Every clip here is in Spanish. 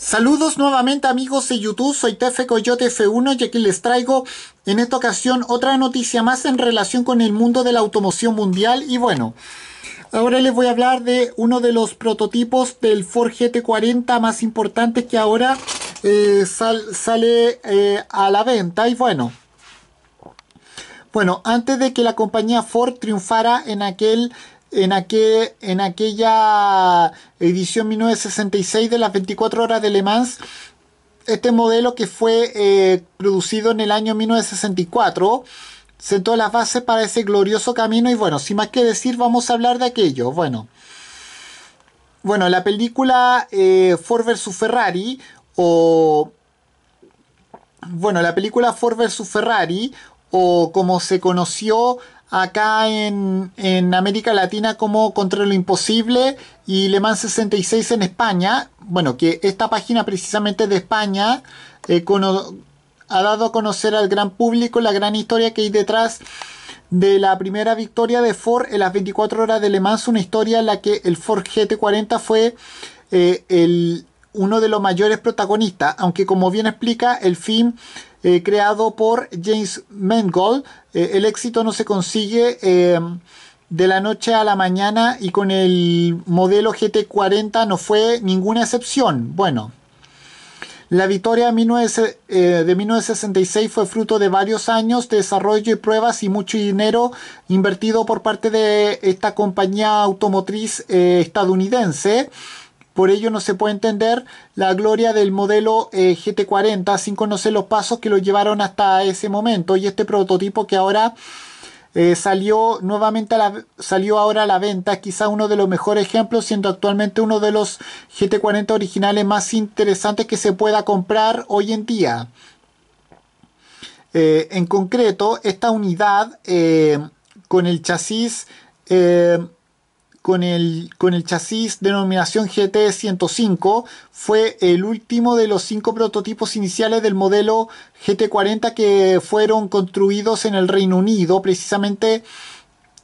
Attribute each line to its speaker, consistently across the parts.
Speaker 1: Saludos nuevamente amigos de YouTube, soy Tefe Coyote F1 y aquí les traigo en esta ocasión otra noticia más en relación con el mundo de la automoción mundial y bueno, ahora les voy a hablar de uno de los prototipos del Ford GT40 más importantes que ahora eh, sale eh, a la venta y bueno. Bueno, antes de que la compañía Ford triunfara en aquel en, aquel, en aquella edición 1966 de las 24 horas de Le Mans, este modelo que fue eh, producido en el año 1964 sentó las bases para ese glorioso camino y bueno, sin más que decir vamos a hablar de aquello. Bueno, bueno la película eh, Ford vs. Ferrari o... Bueno, la película Ford vs. Ferrari o como se conoció acá en, América Latina como Contra lo Imposible y Le Mans 66 en España. Bueno, que esta página precisamente de España eh, ha dado a conocer al gran público la gran historia que hay detrás de la primera victoria de Ford en las 24 horas de Le Mans, una historia en la que el Ford GT40 fue eh, el uno de los mayores protagonistas, aunque como bien explica el film eh, creado por James Mangold, eh, el éxito no se consigue eh, de la noche a la mañana y con el modelo GT40 no fue ninguna excepción. Bueno, la victoria de 1966 fue fruto de varios años de desarrollo y pruebas y mucho dinero invertido por parte de esta compañía automotriz estadounidense por ello no se puede entender la gloria del modelo eh, GT40 sin conocer los pasos que lo llevaron hasta ese momento y este prototipo que ahora eh, salió nuevamente a la, salió ahora a la venta, quizá uno de los mejores ejemplos, siendo actualmente uno de los GT40 originales más interesantes que se pueda comprar hoy en día. Eh, en concreto, esta unidad con el chasis con el, con el chasis denominación GT105 fue el último de los cinco prototipos iniciales del modelo GT40 que fueron construidos en el Reino Unido, precisamente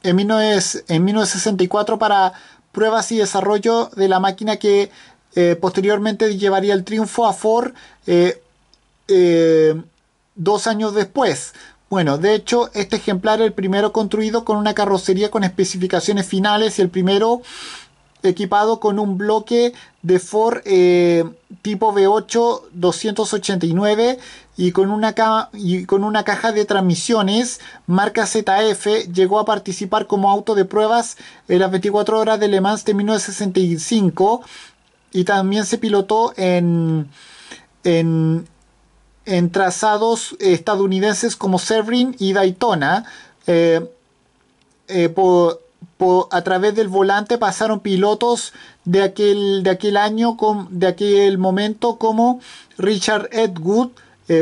Speaker 1: en, 1964 para pruebas y desarrollo de la máquina que eh, posteriormente llevaría el triunfo a Ford eh, eh, dos años después. Bueno, de hecho, este ejemplar el primero construido con una carrocería con especificaciones finales y el primero equipado con un bloque de Ford eh, tipo V8 289 y con, una caja de transmisiones marca ZF llegó a participar como auto de pruebas en las 24 horas de Le Mans de 1965 y también se pilotó en en trazados eh, estadounidenses como Severin y Daytona. Eh, eh, a través del volante pasaron pilotos de aquel, de aquel año, de aquel momento, como Richard Edwood,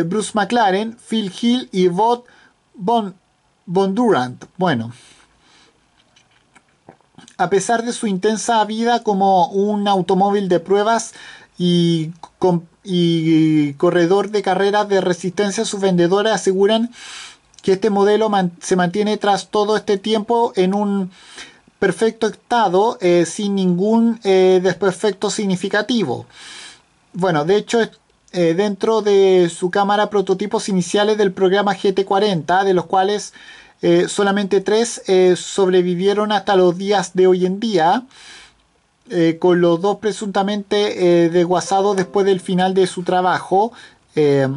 Speaker 1: Bruce McLaren, Phil Hill y Bob Bondurant. bueno. A pesar de su intensa vida como un automóvil de pruebas y con y corredor de carreras de resistencia, sus vendedores aseguran que este modelo se mantiene tras todo este tiempo en un perfecto estado eh, sin ningún eh, desperfecto significativo. Bueno, de hecho, eh, dentro de su cámara prototipos iniciales del programa GT40, de los cuales solamente tres sobrevivieron hasta los días de hoy en día. Eh, con los dos presuntamente eh, desguazados después del final de su trabajo. Eh,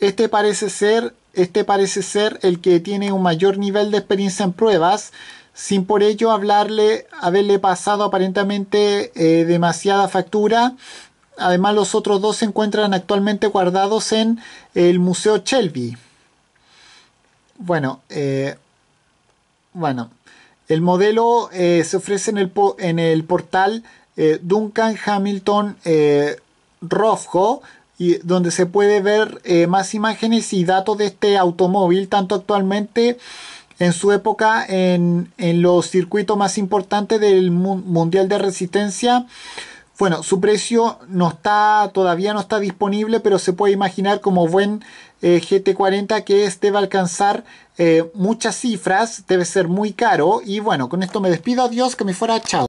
Speaker 1: este parece ser este parece ser el que tiene un mayor nivel de experiencia en pruebas, sin por ello hablarle, haberle pasado aparentemente eh, demasiada factura. Además, los otros dos se encuentran actualmente guardados en el Museo Shelby. Bueno, bueno. El modelo eh, se ofrece en el, portal eh, Duncan Hamilton eh, y donde se puede ver eh, más imágenes y datos de este automóvil, tanto actualmente en su época en, los circuitos más importantes del Mundial de Resistencia bueno, su precio no está, todavía no está disponible, pero se puede imaginar como buen eh, GT40 que este va a alcanzar eh, muchas cifras, debe ser muy caro. Y bueno, con esto me despido, adiós, que me fuera, chao.